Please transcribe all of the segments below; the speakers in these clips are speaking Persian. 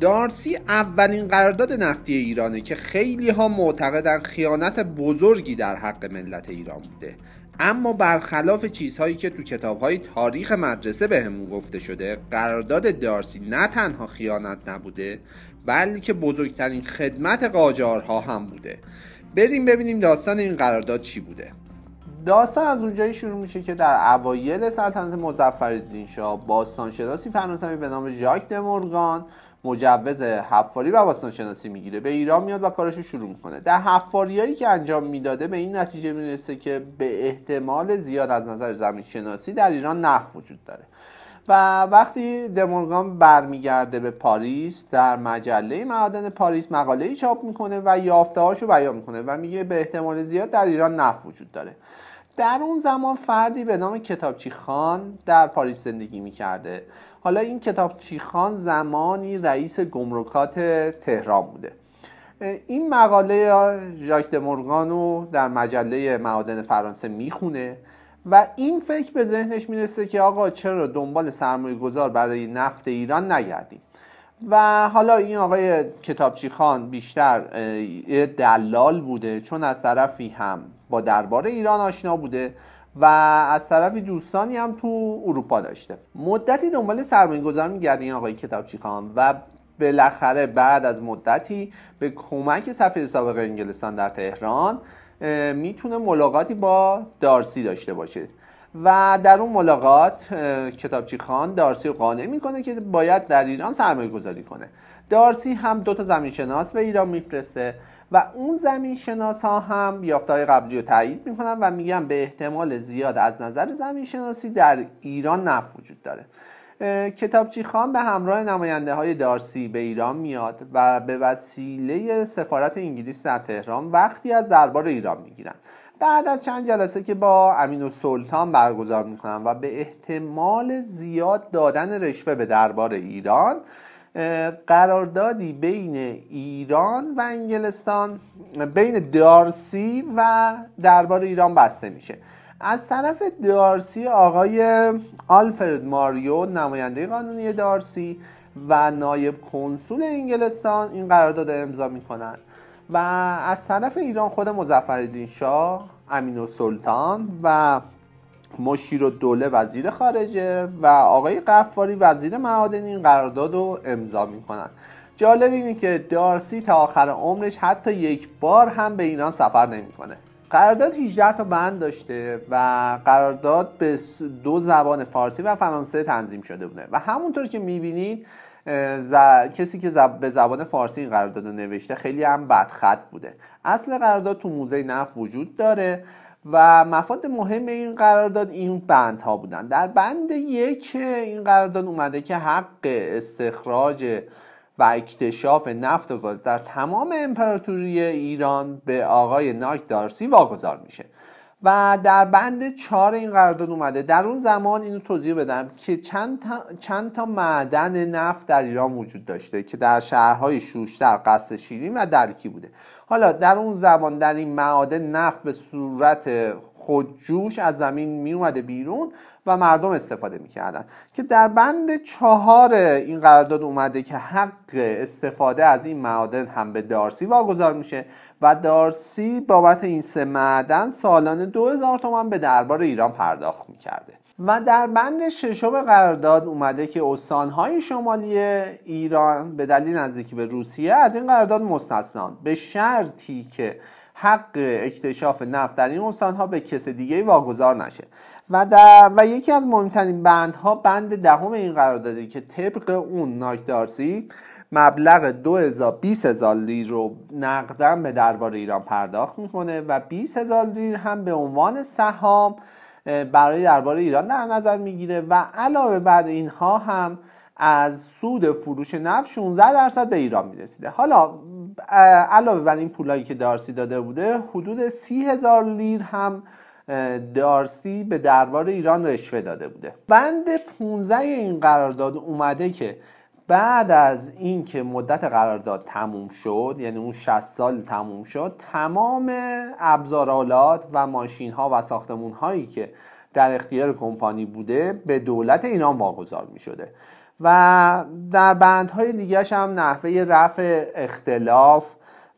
دارسی اولین قرارداد نفتی ایرانه که خیلی ها معتقدن خیانت بزرگی در حق ملت ایران بوده اما برخلاف چیزهایی که تو کتابهای تاریخ مدرسه بهمون گفته شده قرارداد دارسی نه تنها خیانت نبوده بلکه بزرگترین خدمت قاجارها هم بوده بریم ببینیم داستان این قرارداد چی بوده داستان از اونجایی شروع میشه که در اوایل سلطنت مظفرالدین شاه باستانشناسی فرانسوی به نام ژاک دمورگان مجوز حفاری و باستان شناسی میگیره به ایران میاد و کارشو شروع میکنه در حفاریایی که انجام میداده به این نتیجه میرسه که به احتمال زیاد از نظر زمین شناسی در ایران نفت وجود داره و وقتی دمورگان برمیگرده به پاریس در مجله معادن پاریس مقاله ای چاپ میکنه و یافته هاشو بیان میکنه و میگه به احتمال زیاد در ایران نفت وجود داره در اون زمان فردی به نام کتابچی خان در پاریس زندگی میکرده حالا این کتابچیخان زمانی رئیس گمرکات تهران بوده این مقاله ژاک رو در مجله معادن فرانسه میخونه و این فکر به ذهنش میرسه که آقا چرا دنبال سرمایه گذار برای نفت ایران نگردیم و حالا این آقای کتابچی خان بیشتر دلال بوده چون از طرفی هم با درباره ایران آشنا بوده و از طرفی دوستانی هم تو اروپا داشته مدتی دنبال سرمایه گذار میگرده این آقای کتابچی خان و بالاخره بعد از مدتی به کمک سفیر سابق انگلستان در تهران میتونه ملاقاتی با دارسی داشته باشه و در اون ملاقات کتابچی خان دارسی رو قانع میکنه که باید در ایران سرمایه گذاری کنه دارسی هم دو تا زمین شناس به ایران میفرسته و اون زمین ها هم یافته های قبلی رو تایید میکنن و میگن به احتمال زیاد از نظر زمین شناسی در ایران نف وجود داره کتابچی خان به همراه نماینده های دارسی به ایران میاد و به وسیله سفارت انگلیس در تهران وقتی از دربار ایران میگیرن بعد از چند جلسه که با امین و سلطان برگزار میکنن و به احتمال زیاد دادن رشوه به دربار ایران قراردادی بین ایران و انگلستان بین دارسی و دربار ایران بسته میشه از طرف دارسی آقای آلفرد ماریو نماینده قانونی دارسی و نایب کنسول انگلستان این قرارداد امضا میکنن و از طرف ایران خود مزفردین شاه امین و سلطان و مشیر و دوله وزیر خارجه و آقای قفاری وزیر معادن این قرارداد رو امضا میکنن جالب اینه که دارسی تا آخر عمرش حتی یک بار هم به ایران سفر نمیکنه قرارداد 18 تا بند داشته و قرارداد به دو زبان فارسی و فرانسه تنظیم شده بوده و همونطور که میبینید ز... کسی که به زبان فارسی این قرارداد رو نوشته خیلی هم بدخط بوده اصل قرارداد تو موزه نفت وجود داره و مفاد مهم این قرارداد این ها بودن در بند یک این قرارداد اومده که حق استخراج و اکتشاف نفت و گاز در تمام امپراتوری ایران به آقای ناک دارسی واگذار میشه و در بند چهار این قرارداد اومده در اون زمان اینو توضیح بدم که چند تا, چند تا معدن نفت در ایران وجود داشته که در شهرهای شوشتر قصد شیرین و درکی بوده حالا در اون زبان در این معادن نفت به صورت خودجوش از زمین می اومده بیرون و مردم استفاده میکردن که در بند چهار این قرارداد اومده که حق استفاده از این معادن هم به دارسی واگذار میشه و دارسی بابت این سه معدن سالانه 2000 تومان به دربار ایران پرداخت میکرده و در بند ششم قرارداد اومده که استانهای شمالی ایران به دلیل نزدیکی به روسیه از این قرارداد مستثنان به شرطی که حق اکتشاف نفت در این استانها به کس دیگه واگذار نشه و, و یکی از مهمترین بندها بند دهم این داده که طبق اون ناکدارسی مبلغ 20 هزار لیر رو نقدم به دربار ایران پرداخت میکنه و 20 هزار لیر هم به عنوان سهام برای درباره ایران در نظر میگیره و علاوه بر اینها هم از سود فروش نفت 16 درصد به ایران میرسیده حالا علاوه بر این پولایی که دارسی داده بوده حدود سی هزار لیر هم دارسی به دربار ایران رشوه داده بوده بند 15 این قرارداد اومده که بعد از اینکه مدت قرارداد تموم شد یعنی اون 60 سال تموم شد تمام ابزارالات و ماشین ها و ساختمون هایی که در اختیار کمپانی بوده به دولت ایران واگذار می شده و در بندهای دیگرش هم نحوه رفع اختلاف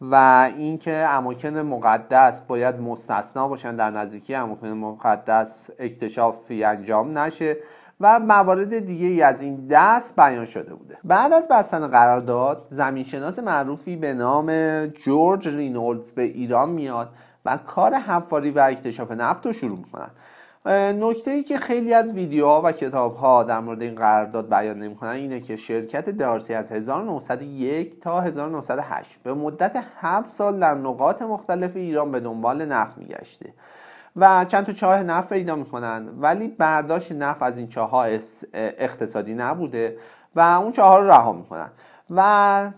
و اینکه اماکن مقدس باید مستثنا باشن در نزدیکی اماکن مقدس اکتشافی انجام نشه و موارد دیگه ای از این دست بیان شده بوده بعد از بستن قرارداد زمینشناس معروفی به نام جورج رینولدز به ایران میاد و کار حفاری و اکتشاف نفت رو شروع میکنن نکته ای که خیلی از ویدیوها و ها در مورد این قرارداد بیان نمیکنن اینه که شرکت دارسی از 1901 تا 1908 به مدت 7 سال در نقاط مختلف ایران به دنبال نفت میگشته و چند تا چاه نفت پیدا میکنن ولی برداشت نفت از این چاه ها اقتصادی نبوده و اون چاه ها رو رها میکنن و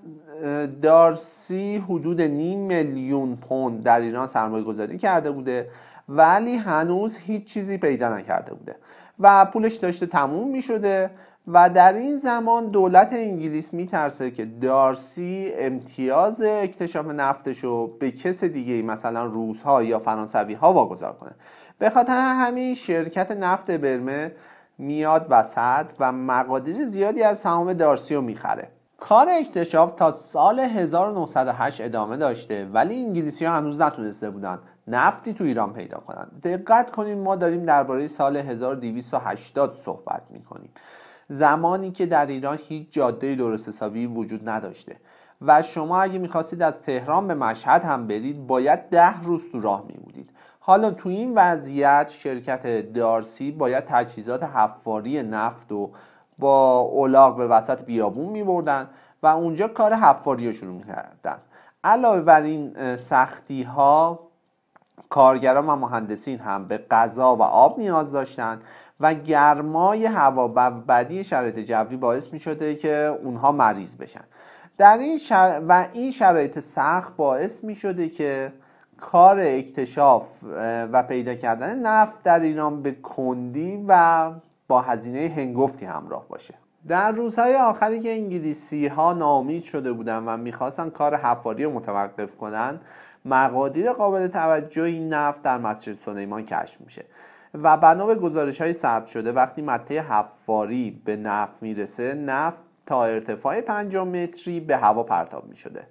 دارسی حدود نیم میلیون پوند در ایران سرمایه گذاری کرده بوده ولی هنوز هیچ چیزی پیدا نکرده بوده و پولش داشته تموم می شده و در این زمان دولت انگلیس میترسه که دارسی امتیاز اکتشاف نفتش رو به کس دیگه ای مثلا روس ها یا فرانسوی ها واگذار کنه به خاطر همین شرکت نفت برمه میاد وسط و مقادیر زیادی از سهام دارسی رو میخره کار اکتشاف تا سال 1908 ادامه داشته ولی انگلیسی ها هنوز نتونسته بودن نفتی تو ایران پیدا کنن دقت کنیم ما داریم درباره سال 1280 صحبت میکنیم زمانی که در ایران هیچ جاده درست حسابی وجود نداشته و شما اگه میخواستید از تهران به مشهد هم برید باید ده روز تو راه میبودید حالا تو این وضعیت شرکت دارسی باید تجهیزات حفاری نفت و با اولاغ به وسط بیابون میبردن و اونجا کار حفاری رو شروع میکردن علاوه بر این سختی ها کارگران و مهندسین هم به غذا و آب نیاز داشتند و گرمای هوا و بدی شرایط جوی باعث می شده که اونها مریض بشن در این شر... و این شرایط سخت باعث می شده که کار اکتشاف و پیدا کردن نفت در ایران به کندی و با هزینه هنگفتی همراه باشه در روزهای آخری که انگلیسی ها نامید شده بودن و میخواستن کار حفاری رو متوقف کنند، مقادیر قابل توجهی نفت در مسجد سلیمان کشف میشه و بنا به گزارش های ثبت شده وقتی مته حفاری به نفت میرسه نفت تا ارتفاع 5 متری به هوا پرتاب می شده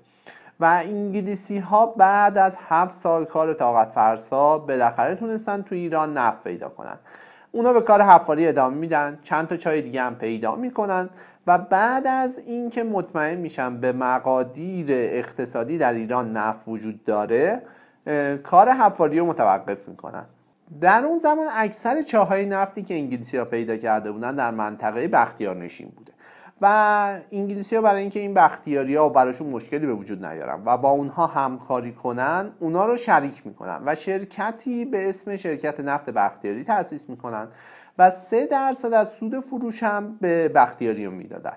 و انگلیسی ها بعد از هفت سال کار طاقت فرسا بالاخره تونستن تو ایران نفت پیدا کنن اونا به کار حفاری ادامه میدن چند تا چای دیگه هم پیدا میکنن و بعد از اینکه مطمئن میشن به مقادیر اقتصادی در ایران نفت وجود داره کار حفاری رو متوقف میکنن در اون زمان اکثر چاهای نفتی که انگلیسی ها پیدا کرده بودن در منطقه بختیار نشین بوده و انگلیسی ها برای اینکه این بختیاری ها براشون مشکلی به وجود نیارن و با اونها همکاری کنن اونا رو شریک میکنن و شرکتی به اسم شرکت نفت بختیاری تاسیس میکنن و سه درصد از سود فروش هم به بختیاری ها میدادن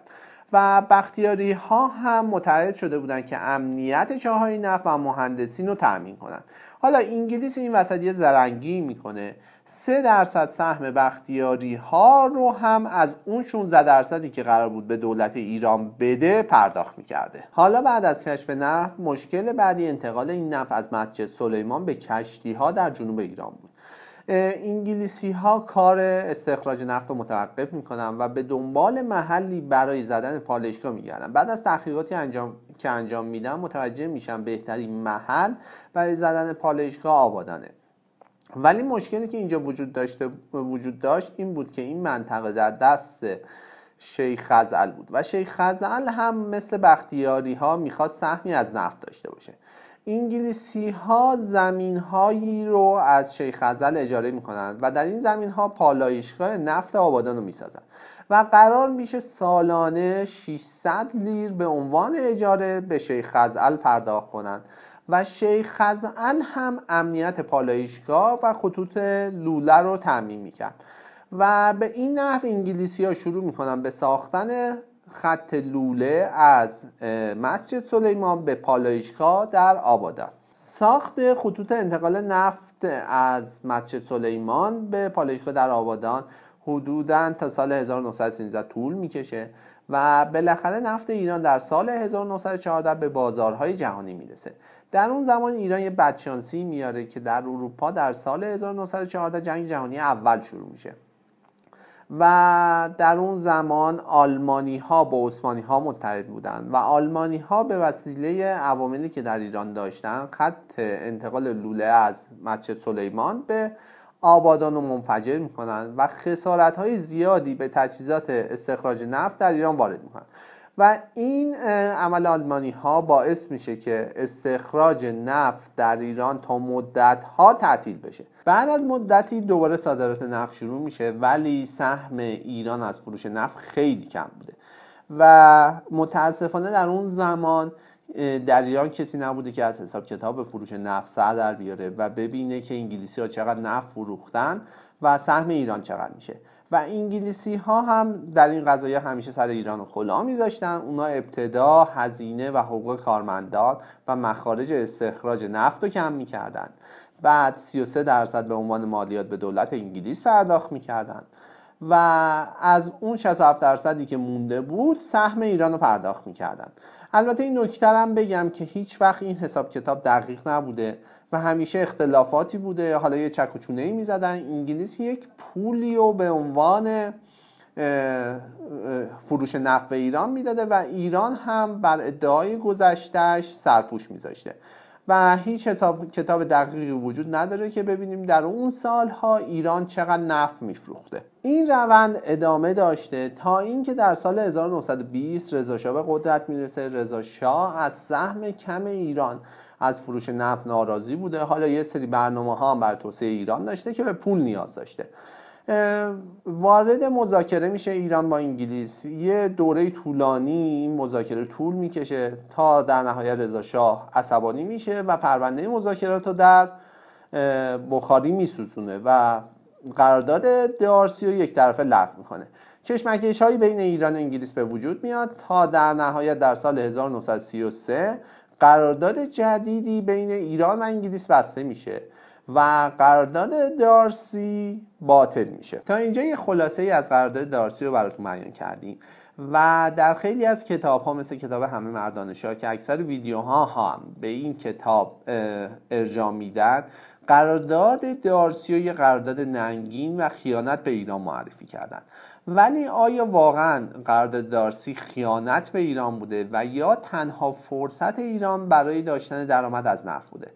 و بختیاری ها هم متعهد شده بودند که امنیت چاهای نفت و مهندسین رو تأمین کنند حالا انگلیس این وسط یه زرنگی میکنه سه درصد سهم بختیاری ها رو هم از اون 16 درصدی که قرار بود به دولت ایران بده پرداخت میکرده حالا بعد از کشف نفت مشکل بعدی انتقال این نفت از مسجد سلیمان به کشتی ها در جنوب ایران بود انگلیسی ها کار استخراج نفت رو متوقف میکنن و به دنبال محلی برای زدن پالشگاه میگردن بعد از تحقیقاتی انجام که انجام میدن متوجه میشن بهترین محل برای زدن پالشگاه آبادانه ولی مشکلی که اینجا وجود داشته وجود داشت این بود که این منطقه در دست شیخ خزعل بود و شیخ خزعل هم مثل بختیاری ها میخواست سهمی از نفت داشته باشه انگلیسی ها زمین هایی رو از شیخ اجاره می کنند و در این زمین ها پالایشگاه نفت آبادان رو می سازند و قرار میشه سالانه 600 لیر به عنوان اجاره به شیخ پرداخت کنند و شیخ هم امنیت پالایشگاه و خطوط لوله رو تعمین میکرد و به این نحو انگلیسی ها شروع میکنن به ساختن خط لوله از مسجد سلیمان به پالایشگاه در آبادان ساخت خطوط انتقال نفت از مسجد سلیمان به پالایشگاه در آبادان حدودا تا سال 1913 طول میکشه و بالاخره نفت ایران در سال 1914 به بازارهای جهانی میرسه در اون زمان ایران یه بدشانسی میاره که در اروپا در سال 1914 جنگ جهانی اول شروع میشه و در اون زمان آلمانی ها با عثمانی ها متحد بودند و آلمانی ها به وسیله عواملی که در ایران داشتن خط انتقال لوله از مسجد سلیمان به آبادان رو منفجر میکنن و خسارت های زیادی به تجهیزات استخراج نفت در ایران وارد میکنن و این عمل آلمانی ها باعث میشه که استخراج نفت در ایران تا مدت ها تعطیل بشه بعد از مدتی دوباره صادرات نفت شروع میشه ولی سهم ایران از فروش نفت خیلی کم بوده و متاسفانه در اون زمان در ایران کسی نبوده که از حساب کتاب فروش نفت سر در بیاره و ببینه که انگلیسی ها چقدر نفت فروختن و سهم ایران چقدر میشه و انگلیسی ها هم در این قضایه همیشه سر ایران خلا میذاشتن اونا ابتدا هزینه و حقوق کارمندان و مخارج استخراج نفت رو کم میکردن بعد 33 درصد به عنوان مالیات به دولت انگلیس پرداخت میکردن و از اون 67 درصدی که مونده بود سهم ایران رو پرداخت میکردن البته این نکترم بگم که هیچ وقت این حساب کتاب دقیق نبوده و همیشه اختلافاتی بوده حالا یه چک و چونه ای میزدن انگلیس یک پولی رو به عنوان فروش نفت ایران میداده و ایران هم بر ادعای گذشتهش سرپوش میذاشته و هیچ حساب کتاب دقیقی وجود نداره که ببینیم در اون سالها ایران چقدر نفت میفروخته این روند ادامه داشته تا اینکه در سال 1920 شاه به قدرت میرسه شاه از سهم کم ایران از فروش نفت ناراضی بوده حالا یه سری برنامه ها هم بر توسعه ایران داشته که به پول نیاز داشته وارد مذاکره میشه ایران با انگلیس یه دوره طولانی این مذاکره طول میکشه تا در نهایت رضا شاه عصبانی میشه و پرونده مذاکرات رو در بخاری میسوزونه و قرارداد دارسی رو یک طرفه لغو میکنه کشمکش هایی بین ایران و انگلیس به وجود میاد تا در نهایت در سال 1933 قرارداد جدیدی بین ایران و انگلیس بسته میشه و قرارداد دارسی باطل میشه تا اینجا یه خلاصه ای از قرارداد دارسی رو براتون بیان کردیم و در خیلی از کتاب ها مثل کتاب همه مردان شاه که اکثر ویدیوها هم به این کتاب ارجاع میدن قرارداد دارسی و یه قرارداد ننگین و خیانت به ایران معرفی کردن ولی آیا واقعا قرارداد دارسی خیانت به ایران بوده و یا تنها فرصت ایران برای داشتن درآمد از نفت بوده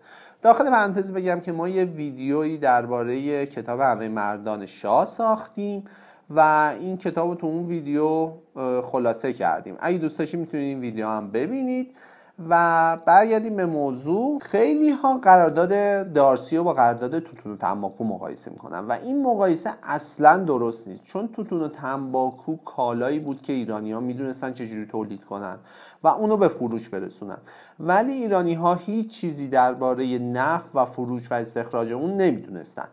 داخل پرانتز بگم که ما یه ویدیویی درباره کتاب همه مردان شاه ساختیم و این کتاب رو تو اون ویدیو خلاصه کردیم اگه دوست داشتید میتونید این ویدیو هم ببینید و برگردیم به موضوع خیلی ها قرارداد دارسی و با قرارداد توتون و تنباکو مقایسه میکنن و این مقایسه اصلا درست نیست چون توتون و تنباکو کالایی بود که ایرانی ها میدونستن چجوری تولید کنن و اونو به فروش برسونن ولی ایرانی ها هیچ چیزی درباره نف و فروش و استخراج اون نمیدونستن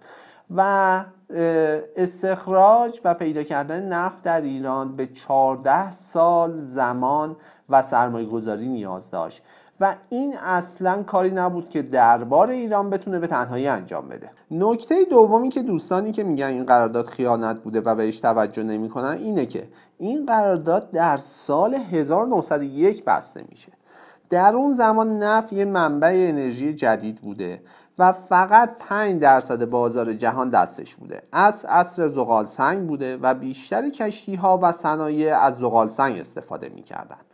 و استخراج و پیدا کردن نفت در ایران به 14 سال زمان و سرمایه گذاری نیاز داشت و این اصلا کاری نبود که دربار ایران بتونه به تنهایی انجام بده نکته دومی که دوستانی که میگن این قرارداد خیانت بوده و بهش توجه نمیکنن اینه که این قرارداد در سال 1901 بسته میشه در اون زمان نفت یه منبع انرژی جدید بوده و فقط 5 درصد بازار جهان دستش بوده از اصر زغال سنگ بوده و بیشتر کشتی ها و صنایع از زغال سنگ استفاده میکردند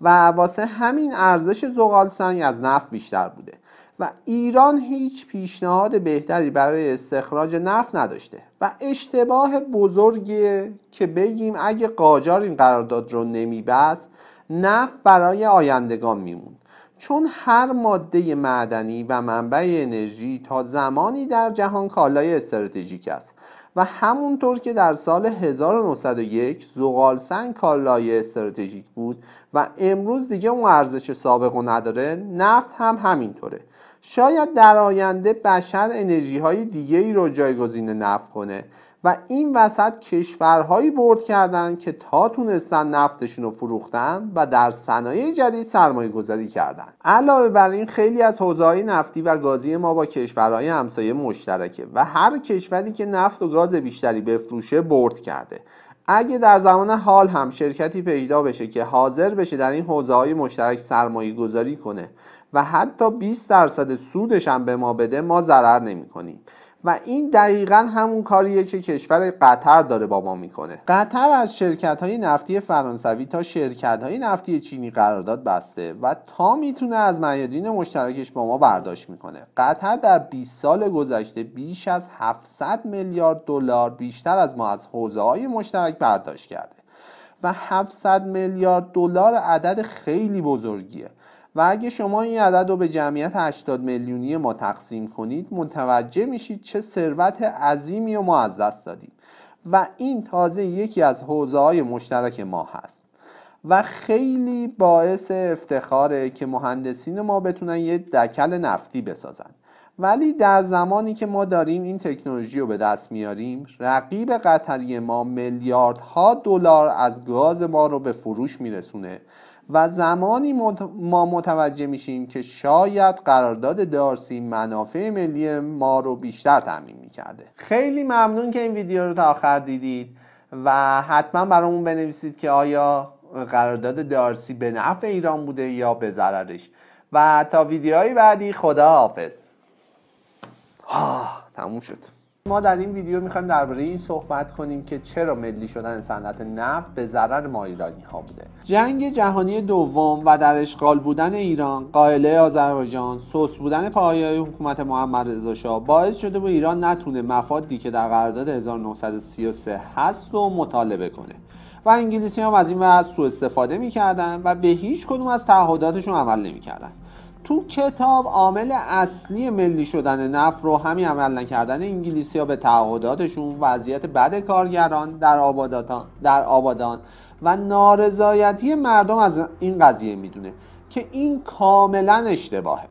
و واسه همین ارزش زغال سنگ از نفت بیشتر بوده و ایران هیچ پیشنهاد بهتری برای استخراج نفت نداشته و اشتباه بزرگی که بگیم اگه قاجار این قرارداد رو نمیبست نفت برای آیندگان میموند چون هر ماده معدنی و منبع انرژی تا زمانی در جهان کالای استراتژیک است و همونطور که در سال 1901 زغال سنگ کالای استراتژیک بود و امروز دیگه اون ارزش سابق و نداره نفت هم همینطوره شاید در آینده بشر انرژی های دیگه ای رو جایگزین نفت کنه و این وسط کشورهایی برد کردند که تا تونستن نفتشون رو فروختن و در صنایع جدید سرمایه گذاری کردن علاوه بر این خیلی از های نفتی و گازی ما با کشورهای همسایه مشترکه و هر کشوری که نفت و گاز بیشتری بفروشه برد کرده اگه در زمان حال هم شرکتی پیدا بشه که حاضر بشه در این حوزه های مشترک سرمایه گذاری کنه و حتی 20 درصد سودش هم به ما بده ما ضرر نمیکنیم. و این دقیقا همون کاریه که کشور قطر داره با ما میکنه قطر از شرکت های نفتی فرانسوی تا شرکت های نفتی چینی قرارداد بسته و تا میتونه از میادین مشترکش با ما برداشت میکنه قطر در 20 سال گذشته بیش از 700 میلیارد دلار بیشتر از ما از حوزه های مشترک برداشت کرده و 700 میلیارد دلار عدد خیلی بزرگیه و اگه شما این عدد رو به جمعیت 80 میلیونی ما تقسیم کنید متوجه میشید چه ثروت عظیمی رو ما از دست دادیم و این تازه یکی از حوزه های مشترک ما هست و خیلی باعث افتخاره که مهندسین ما بتونن یه دکل نفتی بسازن ولی در زمانی که ما داریم این تکنولوژی رو به دست میاریم رقیب قطری ما میلیاردها دلار از گاز ما رو به فروش میرسونه و زمانی ما متوجه میشیم که شاید قرارداد دارسی منافع ملی ما رو بیشتر تعمین میکرده خیلی ممنون که این ویدیو رو تا آخر دیدید و حتما برامون بنویسید که آیا قرارداد دارسی به نفع ایران بوده یا به ضررش و تا ویدیوهای بعدی خدا حافظ آه تموم شد ما در این ویدیو میخوایم درباره این صحبت کنیم که چرا ملی شدن صنعت نفت به ضرر ما ایرانی ها بوده جنگ جهانی دوم و در اشغال بودن ایران قائله آذربایجان سوس بودن پایه‌های حکومت محمد رضا شاه باعث شده با ایران نتونه مفادی که در قرارداد 1933 هست و مطالبه کنه و انگلیسی هم از این وضع سوء استفاده میکردن و به هیچ کدوم از تعهداتشون عمل نمیکردن تو کتاب عامل اصلی ملی شدن نفت رو همین عمل نکردن انگلیسی ها به تعهداتشون وضعیت بد کارگران در آبادان, در آبادان و نارضایتی مردم از این قضیه میدونه که این کاملا اشتباهه